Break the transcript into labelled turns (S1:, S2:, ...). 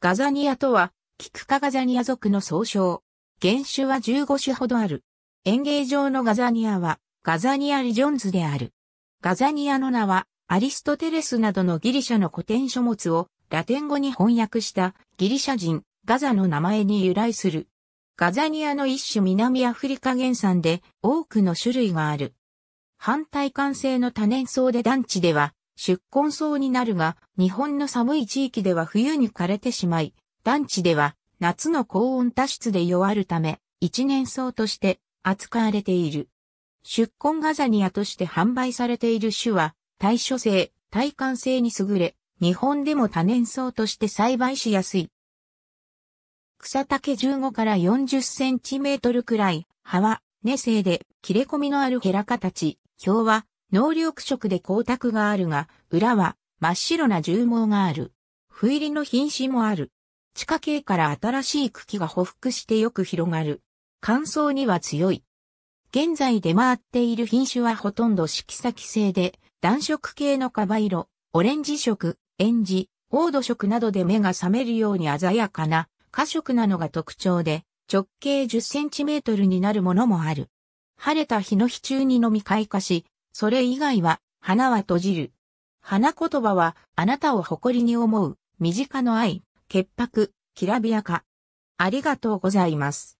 S1: ガザニアとは、キクカガザニア族の総称。原種は15種ほど
S2: ある。園芸場のガザニアは、ガザニア・リジョンズである。ガザニアの名は、アリストテレスなどのギリシャの古典書物をラテン語に翻訳したギリシャ人、ガザの名前に由来する。ガザニアの一種南アフリカ原産で多くの種類がある。反対感性の多年草で団地では出根草になるが、日本の寒い地域では冬に枯れてしまい、団地では夏の高温多湿で弱るため、一年草として扱われている。出根ガザニアとして販売されている種は、対処性、耐寒性に優れ、日本でも多年草として栽培しやすい。草丈15から40センチメートルくらい、葉は、根性で切れ込みのあるヘラ形、表は能力色で光沢があるが、裏は真っ白な重毛がある。不入りの品種もある。地下茎から新しい茎が匍匐してよく広がる。乾燥には強い。現在出回っている品種はほとんど色先性で、暖色系のカバ色、オレンジ色、エンジ、オード色などで目が覚めるように鮮やかな、花色なのが特徴で、直径10センチメートルになるものもある。晴れた日の日中に飲み開花し、それ以外は、花は閉じる。花言葉は、あなたを誇りに思う、身近の愛、潔
S1: 白、きらびやか。ありがとうございます。